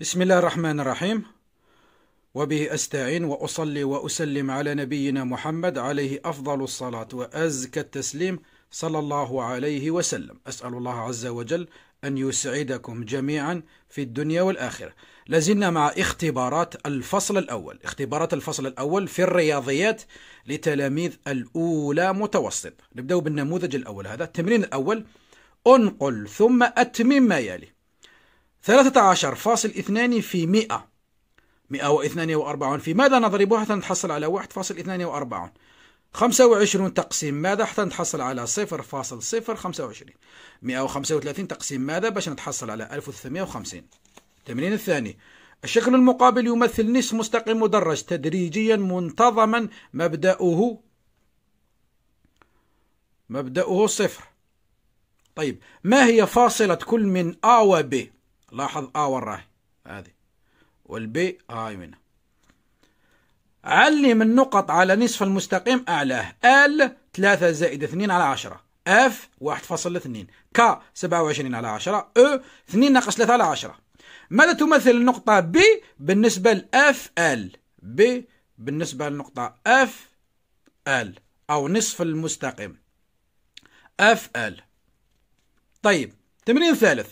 بسم الله الرحمن الرحيم وبه استعين واصلي واسلم على نبينا محمد عليه افضل الصلاه وازكى التسليم صلى الله عليه وسلم اسال الله عز وجل ان يسعدكم جميعا في الدنيا والاخره لازلنا مع اختبارات الفصل الاول اختبارات الفصل الاول في الرياضيات لتلاميذ الاولى متوسط نبداو بالنموذج الاول هذا التمرين الاول انقل ثم اتمم ما يلي 13.2 في 100 142 في ماذا نضربها حتى نتحصل على 1.42 25 تقسيم ماذا حتى نتحصل على 0.025 135 تقسيم ماذا باش نتحصل على 1350 التمرين الثاني الشكل المقابل يمثل نصف مستقيم مدرج تدريجيا منتظما مبدأه مبدأه صفر طيب ما هي فاصلة كل من A و B لاحظ آ وراي هذه والبي هاي منها علم النقط على نصف المستقيم أعلاه ال 3 زائد 2 على 10 اف 1.2 ك 27 على 10 او 2 ناقص 3 على 10 ماذا تمثل النقطة ب بالنسبة ل اف ال ب بالنسبة للنقطة اف ال أو نصف المستقيم اف ال طيب تمرين ثالث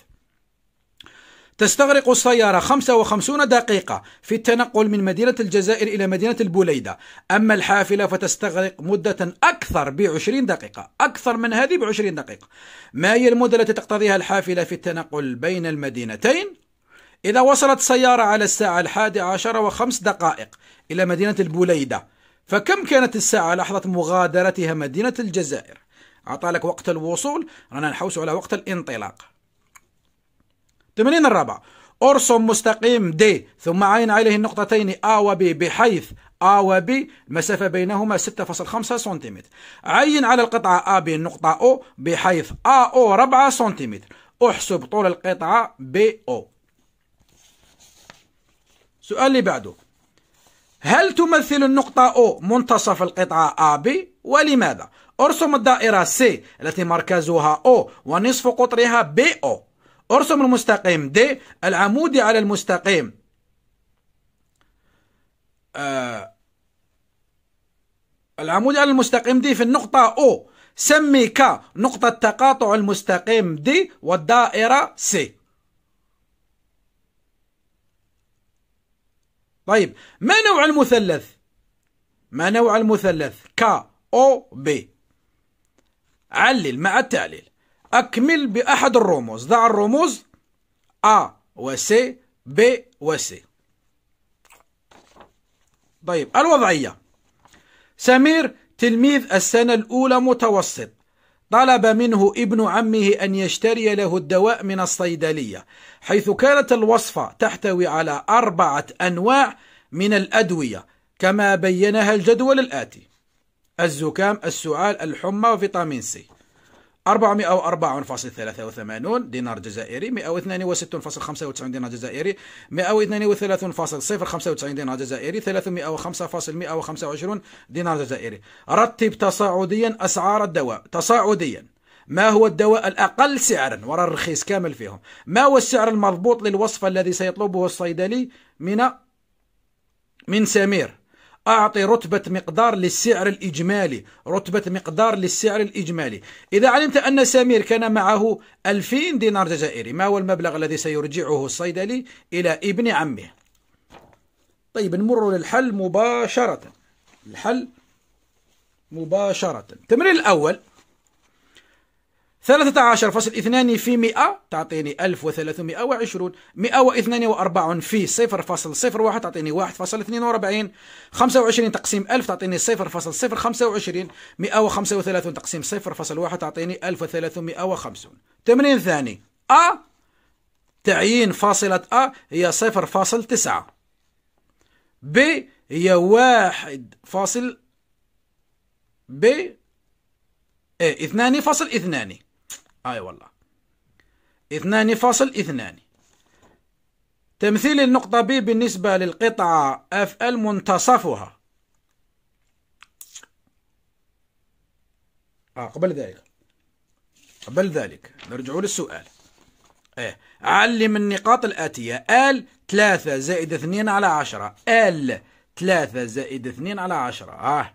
تستغرق السيارة 55 دقيقة في التنقل من مدينة الجزائر إلى مدينة البوليدة أما الحافلة فتستغرق مدة أكثر ب 20 دقيقة أكثر من هذه ب 20 دقيقة ما هي المدة التي تقتضيها الحافلة في التنقل بين المدينتين؟ إذا وصلت السيارة على الساعة الحادي عشر وخمس دقائق إلى مدينة البوليدة فكم كانت الساعة لحظة مغادرتها مدينة الجزائر؟ لك وقت الوصول رانا نحوس على وقت الانطلاق 80 الرابع ارسم مستقيم دي ثم عين عليه النقطتين أ و ب بحيث أ و ب المسافة بينهما 6.5 سنتيمتر عين على القطعة ب النقطة أو بحيث أو 4 سنتيمتر احسب طول القطعة أو السؤال اللي بعده هل تمثل النقطة أو منتصف القطعة ب ولماذا؟ ارسم الدائرة سي التي مركزها أو ونصف قطرها أو ارسم المستقيم دي العمودي على المستقيم آه العمودي على المستقيم دي في النقطة O سمي ك نقطة تقاطع المستقيم دي والدائرة سي طيب ما نوع المثلث ما نوع المثلث ك أو بي علل مع التعليل أكمل بأحد الرموز ضع الرموز أ وس ب وس طيب الوضعية سمير تلميذ السنة الأولى متوسط طلب منه ابن عمه أن يشتري له الدواء من الصيدلية حيث كانت الوصفة تحتوي على أربعة أنواع من الأدوية كما بينها الجدول الآتي الزكام السعال الحمى وفيتامين سي 404.83 دينار جزائري 162.95 دينار جزائري 132.095 دينار جزائري 305.125 دينار جزائري رتب تصاعديا أسعار الدواء تصاعديا ما هو الدواء الأقل سعرا وراء الرخيص كامل فيهم ما هو السعر المضبوط للوصفة الذي سيطلبه الصيدلي من من سمير أعطي رتبة مقدار للسعر الإجمالي رتبة مقدار للسعر الإجمالي إذا علمت أن سمير كان معه 2000 دينار جزائري ما هو المبلغ الذي سيرجعه الصيدلي إلى ابن عمه طيب نمر للحل مباشرة الحل مباشرة التمرين الأول 13.2% فاصل اثنان في مئة تعطيني ألف وثلاثمائة وعشرون مئة واثنان وأربعون في صفر فاصل صفر واحد تعطيني واحد فاصل اثنين وأربعين خمسة وعشرين تقسيم ألف تعطيني صفر فاصل صفر خمسة وعشرين مئة وخمسة وثلاثون تقسيم صفر فاصل واحد تعطيني ألف وثلاثمائة وخمسون تمرين ثاني أ تعيين فاصلة أ هي صفر فاصل تسعة ب هي واحد فاصل ب إيه، اثنان فاصل اثنان آه، اي والله اثنان فاصل اثنان تمثيل النقطة ب بالنسبة للقطعة اف ال منتصفها آه قبل ذلك قبل ذلك نرجعوا للسؤال ايه علم النقاط الاتية ال ثلاثة زائد اثنين على عشرة ال ثلاثة زائد اثنين على عشرة آه.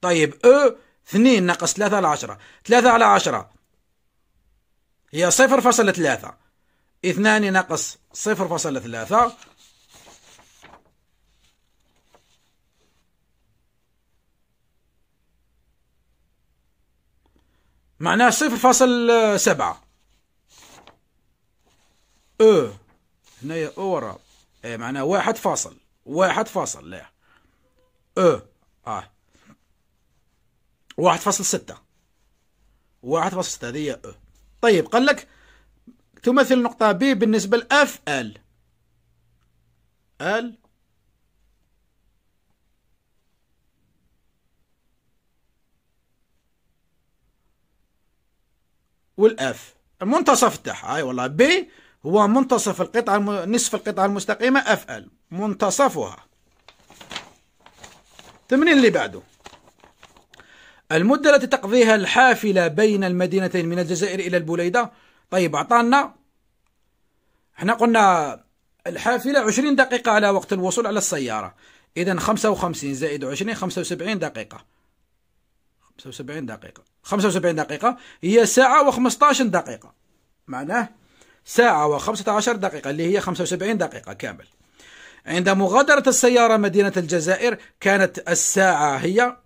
طيب أو اثنين ناقص ثلاثة على عشرة ثلاثة على عشرة هي صفر فاصلة ثلاثة اثنان ناقص صفر فاصلة ثلاثة معناه صفر فاصل سبعة او هنايا او ورا إيه، معناه واحد فاصل واحد فاصل لا او اه 1.6 1.6 هذه أه طيب قال لك تمثل نقطة بي بالنسبة لأف ال ال والاف المنتصف تاعها اي والله بي هو منتصف القطعة الم... نصف القطعة المستقيمة اف ال منتصفها تمنين اللي بعده المدة التي تقضيها الحافلة بين المدينتين من الجزائر إلى البليدة طيب أعطانا احنا قلنا الحافلة 20 دقيقة على وقت الوصول على السيارة إذا 55 زائد 20 75 دقيقة 75 دقيقة 75 دقيقة هي ساعة و15 دقيقة معناه ساعة و15 دقيقة اللي هي 75 دقيقة كامل عند مغادرة السيارة مدينة الجزائر كانت الساعة هي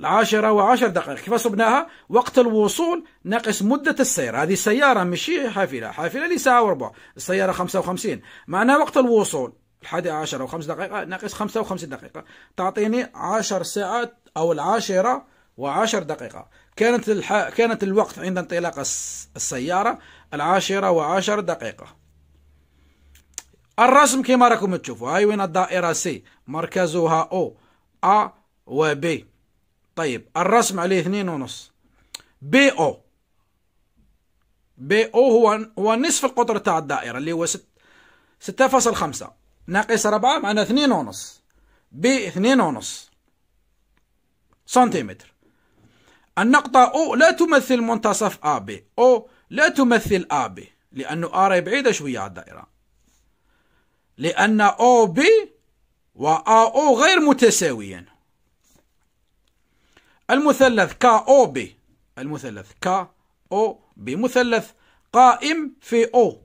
العاشرة وعشر دقائق كيف صبناها وقت الوصول ناقص مدة السير هذه السيارة مشي حافلة حافلة لساعة وربع السيارة خمسة وخمسين معناها وقت الوصول الحادي عشر وخمس دقائق ناقص خمسة وخمسين دقيقة تعطيني عشر ساعات أو العاشرة وعشر دقيقة كانت الح... كانت الوقت عند انطلاق السيارة العاشرة وعشر دقيقة الرسم كما راكم تشوفوا هاي وين الدائرة سي مركزها أو أ وبي طيب الرسم عليه اثنين ونص بي او بي او هو هو نصف القطر تاع الدائرة اللي هو ست ستة فاصل خمسة ناقص ربعة معناها اثنين ونص بي اثنين ونص سنتيمتر النقطة او لا تمثل منتصف ا بي او لا تمثل ا بي لأنه ار بعيدة شوية على الدائرة لأن او بي و ا او غير متساويين المثلث ك او بي المثلث ك او بي مثلث قائم في او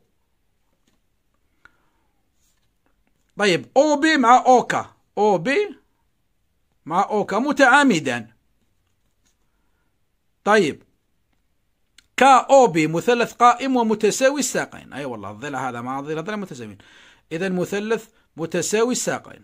طيب او بي مع اوكا او بي مع اوكا متعامدا طيب كا او بي مثلث قائم ومتساوي الساقين اي أيوة والله الضلع هذا مع الضلع متساويين اذا مثلث متساوي الساقين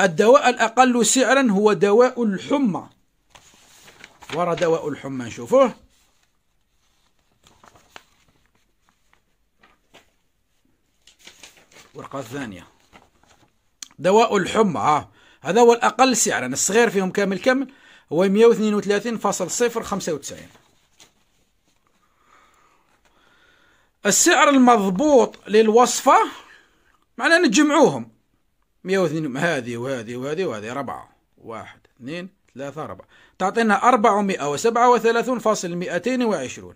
الدواء الأقل سعرا هو دواء الحمى ورا دواء الحمى نشوفوه ورقة ثانية دواء الحمى ها هذا هو الأقل سعرا الصغير فيهم كامل كامل هو مية فاصل صفر خمسة وتسعين السعر المضبوط للوصفة معناه نجمعوهم مئة 102 هذه وهذه وهذه وهذه أربعة واحد اثنين ثلاثة أربعة تعطينا أربعمائة وسبعة وثلاثون فاصل مئتين وعشرون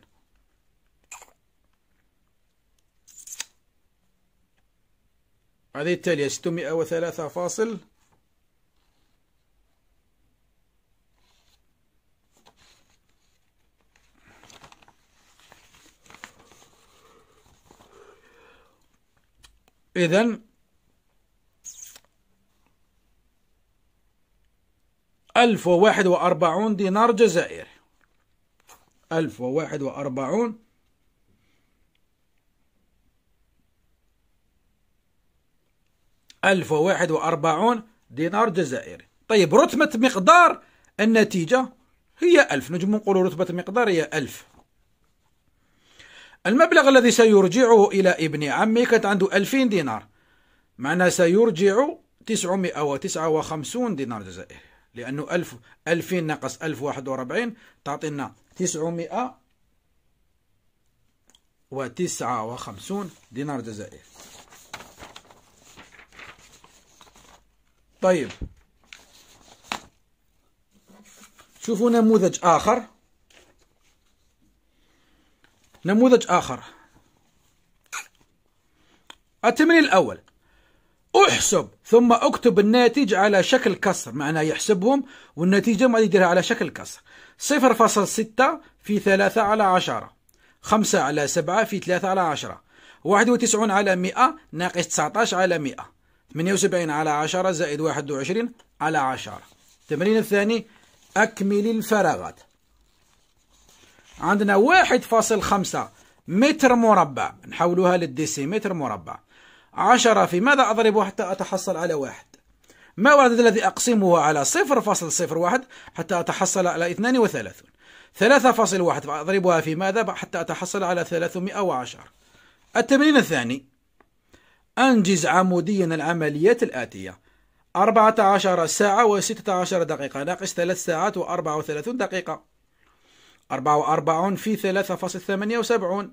هذه التالية ستمائة وثلاثة فاصل إذن 1041 دينار جزائري 1041 1041 دينار جزائري طيب رتبة مقدار النتيجة هي 1000 نجم نقول رتبة مقدار هي 1000 المبلغ الذي سيرجعه إلى ابن عمي كانت عنده 2000 دينار معناه سيرجع 959 دينار جزائري لأنه ألف ألفين ناقص ألف واحد وأربعين تعطينا تسعمائة وتسعة وخمسون دينار جزائري طيب شوفوا نموذج آخر نموذج آخر التمرين الأول احسب ثم اكتب الناتج على شكل كسر معناه يحسبهم والنتيجة ما يديرها على شكل كسر صفر فاصل ستة في ثلاثة على عشرة خمسة على سبعة في ثلاثة على عشرة واحد وتسعون على مئة ناقص تسعتاش على مئة ثمانية وسبعين على عشرة زائد واحد وعشرين على عشرة التمرين الثاني أكمل الفراغات عندنا واحد فاصل خمسة متر مربع نحولها للديسيمتر مربع عشرة في ماذا أضرب حتى أتحصل على واحد ما هو العدد الذي أقسمه على صفر فاصل صفر واحد حتى أتحصل على اثنان وثلاثون ثلاثة فاصل واحد أضربها في ماذا حتى أتحصل على ثلاثمائة وعشر التمرين الثاني أنجز عموديا العمليات الآتية أربعة عشر ساعه وستة عشر دقيقة ناقص ثلاث ساعات وأربعة وثلاثون دقيقة أربعة وأربعون في ثلاثة فاصل ثمانية وسبعون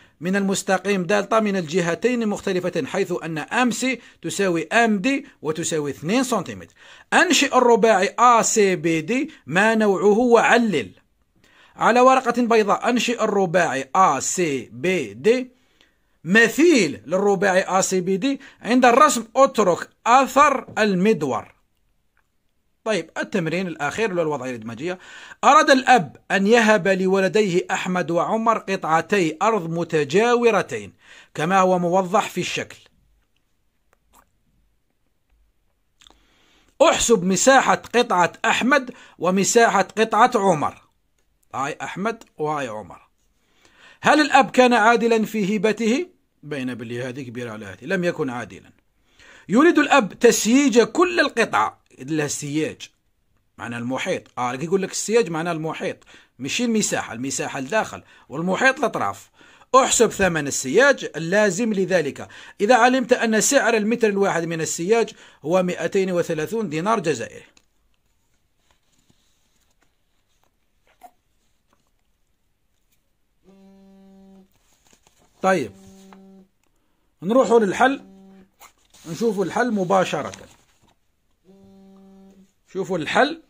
من المستقيم دالتا من الجهتين مختلفتين حيث أن أمسي تساوي أم دي وتساوي 2 سنتيمتر أنشئ الرباعي أ سي بي دي ما نوعه وعلل على ورقة بيضاء أنشئ الرباعي أ سي بي دي مثيل للرباعي أ سي بي دي عند الرسم اترك أثر المدور طيب التمرين الأخير للوضعية الإدماجية أراد الأب أن يهب لولديه أحمد وعمر قطعتي أرض متجاورتين كما هو موضح في الشكل احسب مساحة قطعة أحمد ومساحة قطعة عمر هاي أحمد وهاي عمر هل الأب كان عادلا في هبته؟ بين باللي هذه كبيرة على هذه لم يكن عادلا يريد الأب تسييج كل القطعة لها السياج معنى المحيط اه يقول لك السياج معنى المحيط ماشي المساحه المساحه الداخل والمحيط الاطراف احسب ثمن السياج اللازم لذلك إذا علمت أن سعر المتر الواحد من السياج هو 230 دينار جزائري طيب نروحوا للحل نشوفوا الحل مباشرة شوفوا الحل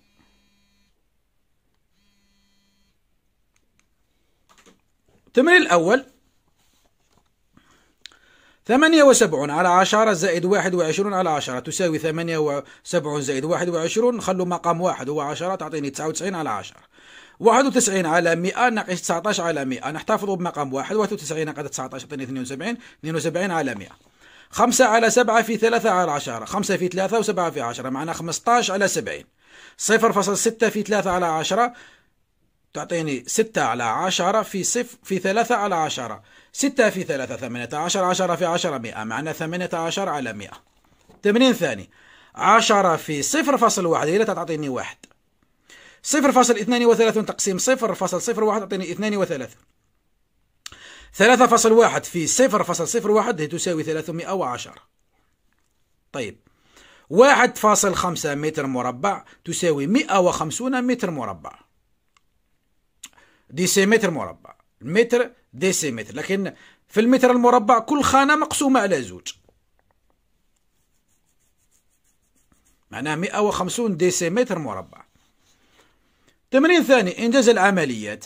التمرين الأول ثمانية وسبعون على عشرة زائد واحد وعشرون على عشرة تساوي ثمانية وسبعون زائد واحد وعشرون نخلو مقام واحد هو عشرة تعطيني تسعة وتسعين على عشرة واحد وتسعين على مئة ناقص تسعتاش على مئة نحتفظ بمقام واحد واحد وتسعين ناقص تسعتاش تعطيني اثنين وسبعين اثنين وسبعين على مئة خمسة على سبعة في ثلاثة على عشرة خمسة في ثلاثة وسبعة في عشرة معناه خمسطاش على سبعين صفر فاصل ستة في ثلاثة على عشرة تعطيني ستة على عشرة في صف في ثلاثة على عشرة ستة في ثلاثة ثمانية عشر عشرة في عشرة مئة معناه ثمانية عشر على مئة تمرين ثاني عشرة في صفر فاصل واحد هي تعطيني واحد صفر فاصل اثنين وثلاثون تقسيم صفر فاصل صفر واحد تعطيني اثنين وثلاثون 3.1 في 0.01 هي تساوي 310 طيب 1.5 متر مربع تساوي 150 متر مربع ديسيمتر مربع المتر ديسيمتر لكن في المتر المربع كل خانة مقسومة على زوج معناها 150 ديسيمتر مربع تمرين ثاني إنجاز العمليات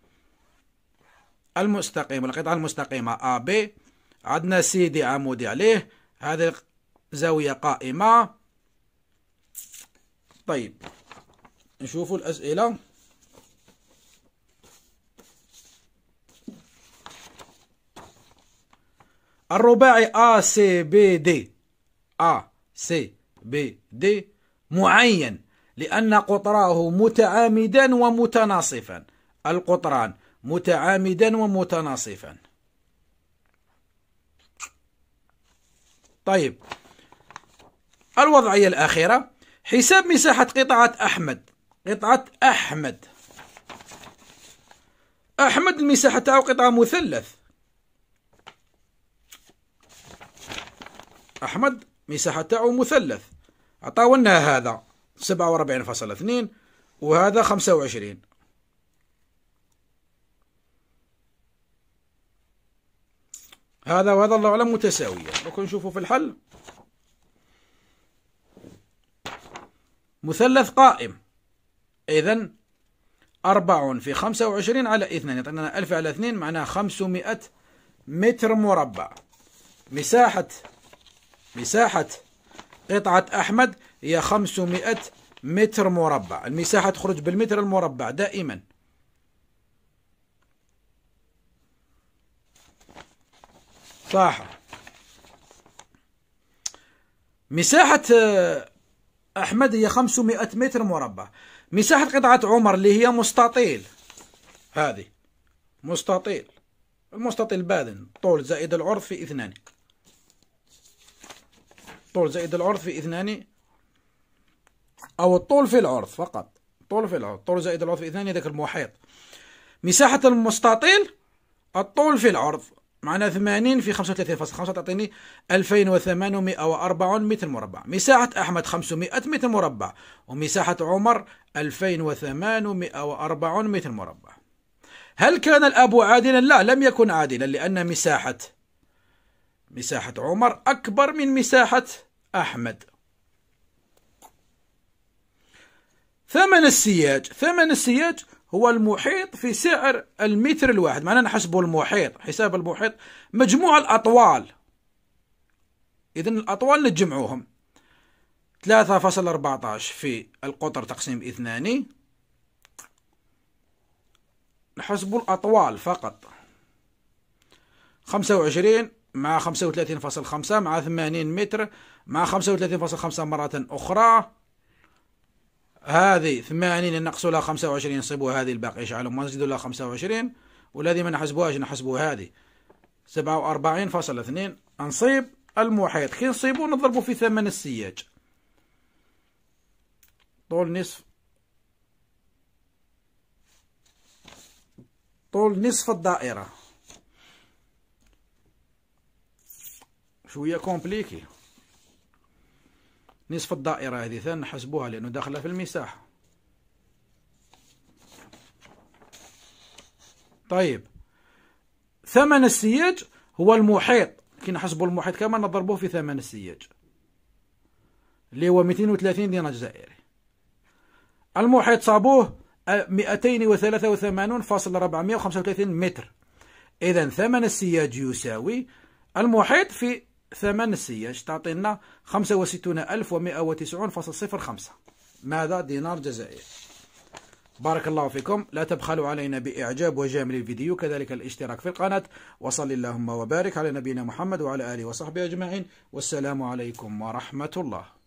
المستقيمة القطعة المستقيمة AB عندنا CD عمودي عليه هذه زاوية قائمة طيب نشوفوا الأسئلة الرباعي أ سي بي دي أ سي بي دي معين لأن قطراه متعامدا ومتناصفا القطران متعامدا ومتناصفا طيب الوضعية الأخيرة حساب مساحة قطعة أحمد قطعة أحمد أحمد المساحة تاعو قطعة مثلث أحمد مساحة تاعو مثلث عطاونا هذا 47.2 وهذا 25 هذا وهذا الله أعلم متساوية لكن نشوفوا في الحل مثلث قائم إذا أربع في خمسة وعشرين على اثنان يعطينا ألف على اثنين معناها خمسمائة متر مربع مساحة مساحة قطعة أحمد هي خمسمائة متر مربع المساحة تخرج بالمتر المربع دائما صح مساحة آه، أحمد هي 500 متر مربع مساحة قطعة عمر اللي هي مستطيل هذه مستطيل المستطيل باذن طول زائد العرض في اثنان طول زائد العرض في اثنان أو الطول في العرض فقط طول في العرض طول زائد العرض في اثنان ذاك المحيط مساحة المستطيل الطول في العرض معناها 80 في 35.5 تعطيني 2804 متر مربع مساحة أحمد 500 متر مربع ومساحة عمر 2804 متر مربع هل كان الأب عادلا؟ لا لم يكن عادلا لأن مساحة مساحة عمر أكبر من مساحة أحمد ثمن السياج ثمن السياج هو المحيط في سعر المتر الواحد معناه نحسبوا المحيط حساب المحيط مجموع الأطوال إذا الأطوال نجمعوهم 3.14 في القطر تقسيم إثناني نحسبوا الأطوال فقط 25 مع 35.5 مع 80 متر مع 35.5 مرة أخرى هذه 80 نقصوا لها 25 ينصبوا هذه الباقي يشعلوا ما نزيدوا لها 25 والذي ما نحسبوهاش نحسبوا هذه 47.2 نصيب المحيط كي نصيبو نضربو في ثمن السياج طول نصف طول نصف الدائرة شوية كومبليكي نصف الدائرة هذه ثان نحسبوها لأنه داخلة في المساحة طيب ثمن السياج هو المحيط كي نحسبوا المحيط كمان نضربوه في ثمن السياج اللي هو 230 دينار جزائري المحيط صابوه 283.435 متر إذا ثمن السياج يساوي المحيط في ثمن السياج تعطينا 65190.05 ماذا دينار جزائر بارك الله فيكم لا تبخلوا علينا بإعجاب وجامل الفيديو كذلك الاشتراك في القناة وصل اللهم وبارك على نبينا محمد وعلى آله وصحبه أجمعين والسلام عليكم ورحمة الله